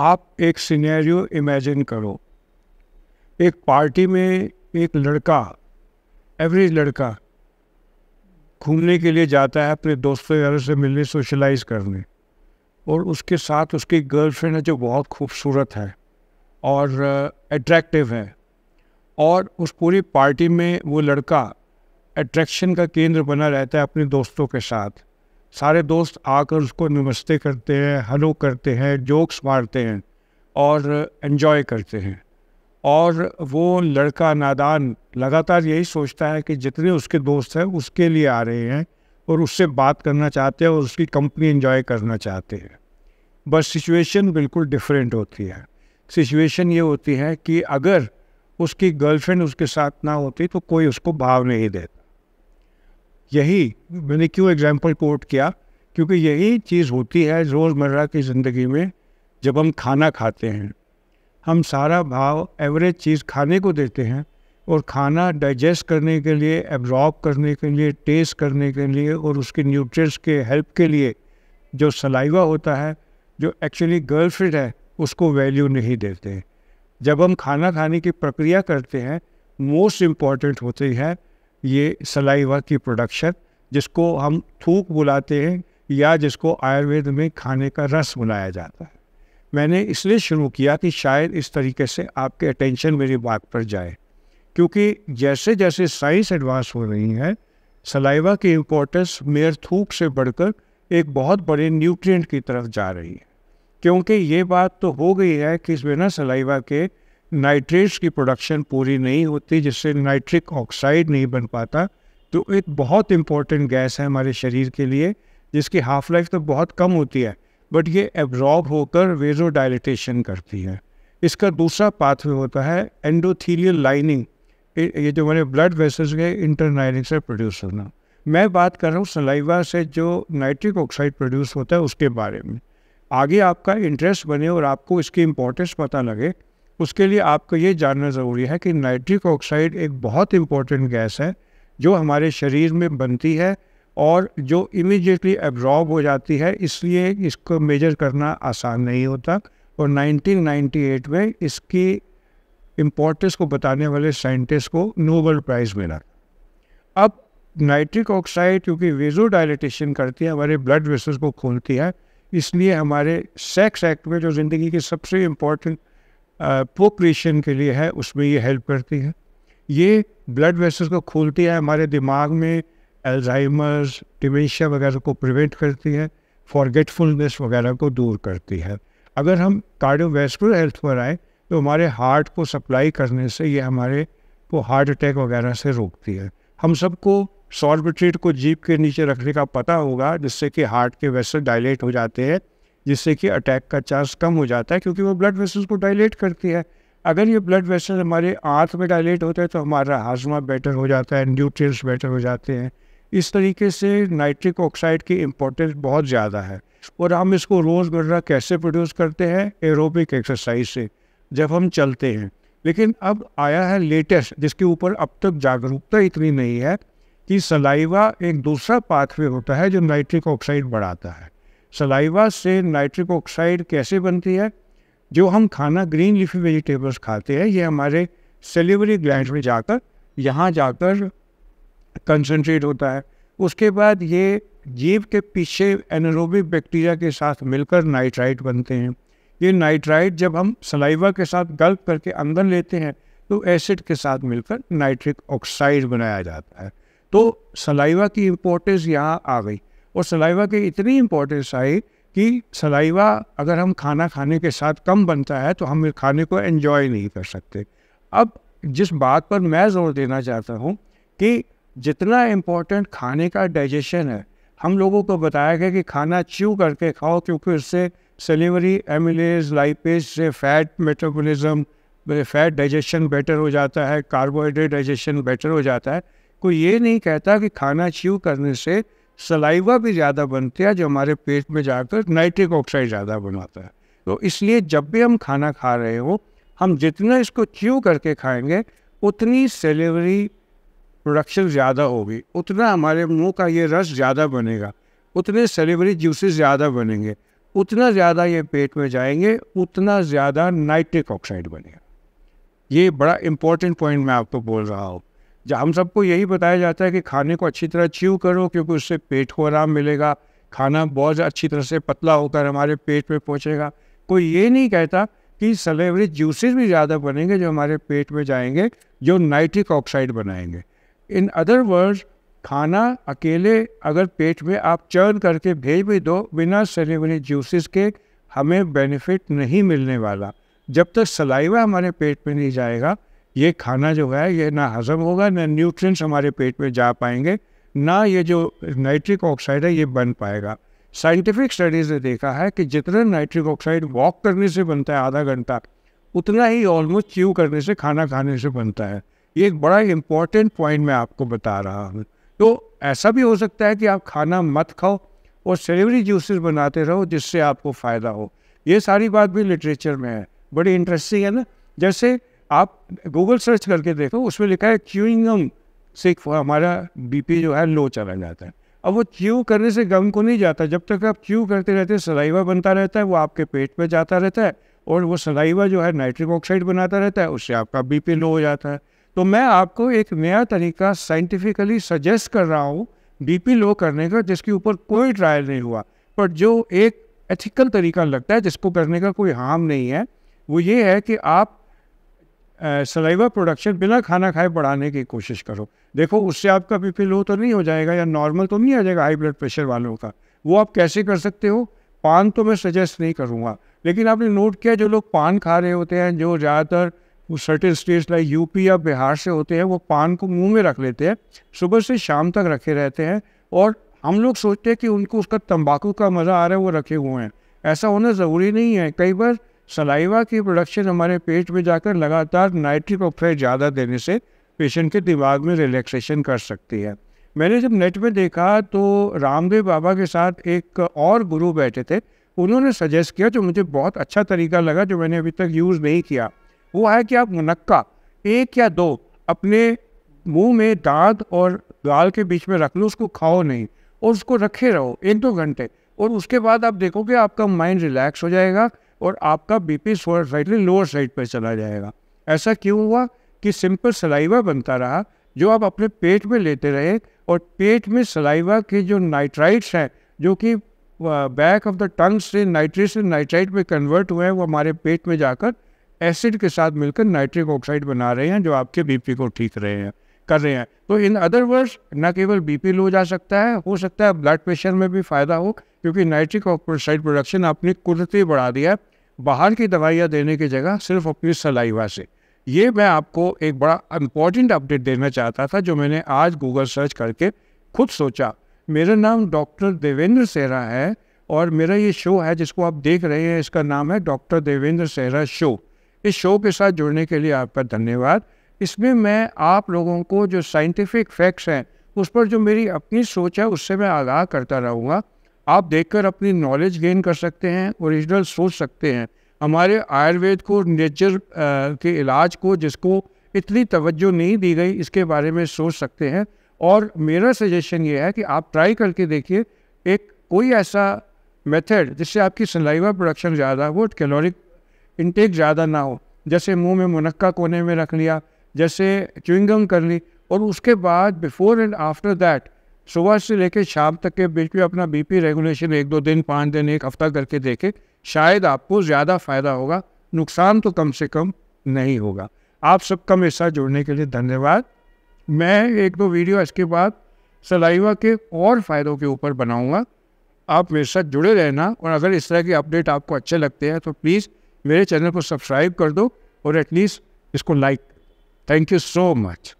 आप एक scenario imagine करो एक पार्टी में एक लड़का एवरेज लड़का घूमने के लिए जाता है अपने दोस्तों यारों से मिलने सोशलाइज करने और उसके साथ उसकी गर्लफ्रेंड है जो बहुत खूबसूरत है और अट्रैक्टिव uh, है और उस पूरी पार्टी में वो लड़का अट्रैक्शन का केंद्र बना रहता है अपने दोस्तों के साथ सारे दोस्त आकर उसको नमस्ते करते हैं हलो करते हैं जोक्स मारते हैं और इन्जॉय करते हैं और वो लड़का नादान लगातार यही सोचता है कि जितने उसके दोस्त हैं उसके लिए आ रहे हैं और उससे बात करना चाहते हैं और उसकी कंपनी इन्जॉय करना चाहते हैं बस सिचुएशन बिल्कुल डिफरेंट होती है सिचुएशन ये होती है कि अगर उसकी गर्लफ्रेंड उसके साथ ना होती तो कोई उसको भाव नहीं देता यही मैंने क्यों एग्जाम्पल कोट किया क्योंकि यही चीज़ होती है रोज़मर्रा की ज़िंदगी में जब हम खाना खाते हैं हम सारा भाव एवरेज चीज़ खाने को देते हैं और खाना डाइजेस्ट करने के लिए एब्जॉर्ब करने के लिए टेस्ट करने के लिए और उसके न्यूट्रिएंट्स के हेल्प के लिए जो सलाइवा होता है जो एक्चुअली गर्लफ्रेंड है उसको वैल्यू नहीं देते जब हम खाना खाने की प्रक्रिया करते हैं मोस्ट इम्पॉर्टेंट होती है ये सलाइवा की प्रोडक्शन जिसको हम थूक बुलाते हैं या जिसको आयुर्वेद में खाने का रस बुलाया जाता है मैंने इसलिए शुरू किया कि शायद इस तरीके से आपके अटेंशन मेरी बात पर जाए क्योंकि जैसे जैसे साइंस एडवांस हो रही है सलाइवा की इम्पोर्टेंस मेयर थूक से बढ़कर एक बहुत बड़े न्यूट्रिएंट की तरफ जा रही है क्योंकि ये बात तो हो गई है कि इस बिना सलाइवा के नाइट्रेट्स की प्रोडक्शन पूरी नहीं होती जिससे नाइट्रिक ऑक्साइड नहीं बन पाता तो एक बहुत इंपॉर्टेंट गैस है हमारे शरीर के लिए जिसकी हाफ़ लाइफ तो बहुत कम होती है बट ये एब्जॉर्ब होकर वेजो डायलिटेशन करती है इसका दूसरा पाथवे होता है एंडोथीलियल लाइनिंग ये जो मेरे ब्लड वेसल्स के इंटरनाइनिंग से प्रोड्यूस होना मैं बात कर रहा हूँ सलाइवा से जो नाइट्रिक ऑक्साइड प्रोड्यूस होता है उसके बारे में आगे आपका इंटरेस्ट बने और आपको इसकी इम्पोर्टेंस पता लगे उसके लिए आपको ये जानना ज़रूरी है कि नाइट्रिक ऑक्साइड एक बहुत इम्पोर्टेंट गैस है जो हमारे शरीर में बनती है और जो इमिजिएटली एब्जॉर्ब हो जाती है इसलिए इसको मेजर करना आसान नहीं होता और 1998 में इसकी इम्पोर्टेंस को बताने वाले साइंटिस्ट को नोबल प्राइज़ मिला अब नाइट्रिक ऑक्साइड क्योंकि वेजो डायलिटेशन करती है हमारे ब्लड वेसल्स को खोलती है इसलिए हमारे सेक्स एक्ट में जो ज़िंदगी की सबसे इम्पोर्टेंट प्रोक्रिएशन के लिए है उसमें ये हेल्प करती है ये ब्लड वेसल्स को खोलती है हमारे दिमाग में एल्जाइमर्स डिमेंशिया वगैरह को प्रिवेंट करती है फॉरगेटफुलनेस वगैरह को दूर करती है अगर हम कार्डियोवेस्कुलर हेल्थ पर आए तो हमारे हार्ट को सप्लाई करने से ये हमारे को हार्ट अटैक वगैरह से रोकती है हम सबको सॉर्बिट्रेट को जीप के नीचे रखने का पता होगा जिससे कि हार्ट के वेसल डायलेट हो जाते हैं जिससे कि अटैक का चांस कम हो जाता है क्योंकि वो ब्लड वेसल्स को डायलेट करती है अगर ये ब्लड वेसल हमारे आँख में डायलेट होते हैं तो हमारा हाजमा बेटर हो जाता है न्यूट्रिएंट्स बेटर हो जाते हैं इस तरीके से नाइट्रिक ऑक्साइड की इम्पोर्टेंस बहुत ज़्यादा है और हम इसको रोज़मर्रा कैसे प्रोड्यूस करते हैं एरोबिक एक्सरसाइज से जब हम चलते हैं लेकिन अब आया है लेटेस्ट जिसके ऊपर अब तक जागरूकता इतनी नहीं है कि सलाइवा एक दूसरा पाथवे होता है जो नाइट्रिक ऑक्साइड बढ़ाता है सलाइवा से नाइट्रिक ऑक्साइड कैसे बनती है जो हम खाना ग्रीन लिफी वेजिटेबल्स खाते हैं ये हमारे सेलिवरी ग्लैंड में जाकर यहाँ जाकर कंसनट्रेट होता है उसके बाद ये जीव के पीछे एनरोबिक बैक्टीरिया के साथ मिलकर नाइट्राइट बनते हैं ये नाइट्राइट जब हम सलाइवा के साथ गल्प करके अंदर लेते हैं तो एसिड के साथ मिलकर नाइट्रिक ऑक्साइड बनाया जाता है तो सलाइवा की इम्पोर्टेंस यहाँ आ गई और सलाइवा की इतनी इम्पोर्टेंस आई कि सलाइवा अगर हम खाना खाने के साथ कम बनता है तो हम खाने को एंजॉय नहीं कर सकते अब जिस बात पर मैं जोर देना चाहता हूँ कि जितना इम्पोर्टेंट खाने का डाइजेशन है हम लोगों को बताया गया कि खाना च्यू करके खाओ क्योंकि उससे सलीवरी एमिलेज लाइपेज से fat metabolism fat digestion better हो जाता है कार्बोहाइड्रेट डाइजेशन बेटर हो जाता है कोई ये नहीं कहता कि खाना च्यू करने से सलाइवा भी ज़्यादा बनते हैं जो हमारे पेट में जाकर नाइट्रिक ऑक्साइड ज़्यादा बनाता है तो इसलिए जब भी हम खाना खा रहे हो हम जितना इसको च्यू करके खाएंगे उतनी सेलेवरी प्रोडक्शन ज़्यादा होगी उतना हमारे मुंह का ये रस ज़्यादा बनेगा उतने सेलेवरी जूसेस ज़्यादा बनेंगे उतना ज़्यादा ये पेट में जाएंगे उतना ज़्यादा नाइट्रिक ऑक्साइड बनेगा ये बड़ा इंपॉर्टेंट पॉइंट मैं आपको बोल रहा हूँ हम सबको यही बताया जाता है कि खाने को अच्छी तरह च्यू करो क्योंकि उससे पेट को आराम मिलेगा खाना बहुत अच्छी तरह से पतला होकर हमारे पेट में पहुँचेगा कोई ये नहीं कहता कि सलेवरी जूसेज जूसेस भी ज़्यादा बनेंगे जो हमारे पेट में जाएंगे जो नाइट्रिक ऑक्साइड बनाएंगे इन अदर वर्ड्स खाना अकेले अगर पेट में आप चर्न करके भेज भी दो बिना सलेवरी जूसेज जूसेस के हमें बेनिफिट नहीं मिलने वाला जब तक सलाइवा हमारे पेट में नहीं जाएगा ये खाना जो है ये ना हजम होगा ना न्यूट्रिएंट्स हमारे पेट में जा पाएंगे ना ये जो नाइट्रिक ऑक्साइड है ये बन पाएगा साइंटिफिक स्टडीज़ ने देखा है कि जितना नाइट्रिक ऑक्साइड वॉक करने से बनता है आधा घंटा उतना ही ऑलमोस्ट च्यू करने से खाना खाने से बनता है ये एक बड़ा इंपॉर्टेंट पॉइंट मैं आपको बता रहा हूँ तो ऐसा भी हो सकता है कि आप खाना मत खाओ और सेलेवरी जूसेस बनाते रहो जिससे आपको फ़ायदा हो ये सारी बात भी लिटरेचर में है बड़ी इंटरेस्टिंग है ना जैसे आप गूगल सर्च करके देखो उसमें लिखा है गम से हमारा बीपी जो है लो चला जाता है अब वो क्यू करने से गम को नहीं जाता जब तक आप क्यू करते रहते हैं सलाइवा बनता रहता है वो आपके पेट में जाता रहता है और वो सलाइवा जो है नाइट्रिक ऑक्साइड बनाता रहता है उससे आपका बीपी लो हो जाता है तो मैं आपको एक नया तरीका साइंटिफिकली सजेस्ट कर रहा हूँ बीपी लो करने का जिसके ऊपर कोई ट्रायल नहीं हुआ पर जो एक एथिकल तरीका लगता है जिसको करने का कोई हार्म नहीं है वो ये है कि आप सलाइवा प्रोडक्शन बिना खाना खाए बढ़ाने की कोशिश करो देखो उससे आपका पी लो तो नहीं हो जाएगा या नॉर्मल तो नहीं आ जाएगा हाई ब्लड प्रेशर वालों का वो आप कैसे कर सकते हो पान तो मैं सजेस्ट नहीं करूँगा लेकिन आपने नोट किया जो लोग पान खा रहे होते हैं जो ज़्यादातर सर्टेन स्टेट्स लाइक यूपी या बिहार से होते हैं वो पान को मुंह में रख लेते हैं सुबह से शाम तक रखे रहते हैं और हम लोग सोचते हैं कि उनको उसका तंबाकू का मज़ा आ रहा है वो रखे हुए हैं ऐसा होना ज़रूरी नहीं है कई बार सलाइवा की प्रोडक्शन हमारे पेट में जाकर लगातार नाइट्रिक ऑक्साइड ज़्यादा देने से पेशेंट के दिमाग में रिलैक्सेशन कर सकती है मैंने जब नेट में देखा तो रामदेव बाबा के साथ एक और गुरु बैठे थे उन्होंने सजेस्ट किया जो मुझे बहुत अच्छा तरीका लगा जो मैंने अभी तक यूज़ नहीं किया वो है कि आप मुनक्का एक या दो अपने मुंह में दांत और गाल के बीच में रख लो उसको खाओ नहीं और उसको रखे रहो एक दो घंटे और उसके बाद आप देखोगे आपका माइंड रिलैक्स हो जाएगा और आपका बीपी स्लाइटली लोअर साइड पर चला जाएगा ऐसा क्यों हुआ कि सिंपल सलाइवा बनता रहा जो आप अपने पेट में लेते रहे और पेट में सलाइवा के जो नाइट्राइट्स हैं जो कि बैक ऑफ द टंग से नाइट्रेट से नाइट्राइट में कन्वर्ट हुए हैं वो हमारे पेट में जाकर एसिड के साथ मिलकर नाइट्रिक ऑक्साइड बना रहे हैं जो आपके बीपी को ठीक रहे हैं कर रहे हैं तो इन अदर वर्ड्स न केवल बीपी लो जा सकता है हो सकता है ब्लड प्रेशर में भी फ़ायदा हो क्योंकि नाइट्रिक ऑक्साइड प्रोडक्शन आपने कुदरती बढ़ा दिया बाहर की दवाइयाँ देने की जगह सिर्फ अपनी सलाइवा से ये मैं आपको एक बड़ा इम्पॉर्टेंट अपडेट देना चाहता था जो मैंने आज गूगल सर्च करके खुद सोचा मेरा नाम डॉक्टर देवेंद्र सेहरा है और मेरा ये शो है जिसको आप देख रहे हैं इसका नाम है डॉक्टर देवेंद्र सेहरा शो इस शो के साथ जुड़ने के लिए आपका धन्यवाद इसमें मैं आप लोगों को जो साइंटिफिक फैक्ट्स हैं उस पर जो मेरी अपनी सोच है उससे मैं आगाह करता रहूँगा आप देखकर अपनी नॉलेज गेन कर सकते हैं ओरिजिनल सोच सकते हैं हमारे आयुर्वेद को नेचर के इलाज को जिसको इतनी तवज्जो नहीं दी गई इसके बारे में सोच सकते हैं और मेरा सजेशन ये है कि आप ट्राई करके देखिए एक कोई ऐसा मेथड जिससे आपकी सलाइवा प्रोडक्शन ज़्यादा हो कैलोरिक इनटेक ज़्यादा ना हो जैसे मुंह में मुनक्का कोने में रख लिया जैसे कर करनी और उसके बाद बिफोर एंड आफ्टर दैट सुबह से लेकर शाम तक के बीच में अपना बीपी रेगुलेशन एक दो दिन पाँच दिन एक हफ्ता करके देखें शायद आपको ज़्यादा फ़ायदा होगा नुकसान तो कम से कम नहीं होगा आप सबका मेरे साथ जुड़ने के लिए धन्यवाद मैं एक दो वीडियो इसके बाद सलाइवा के और फ़ायदों के ऊपर बनाऊंगा आप मेरे साथ जुड़े रहना और अगर इस तरह के अपडेट आपको अच्छे लगते हैं तो प्लीज़ मेरे चैनल को सब्सक्राइब कर दो और एटलीस्ट इसको like Thank you so much.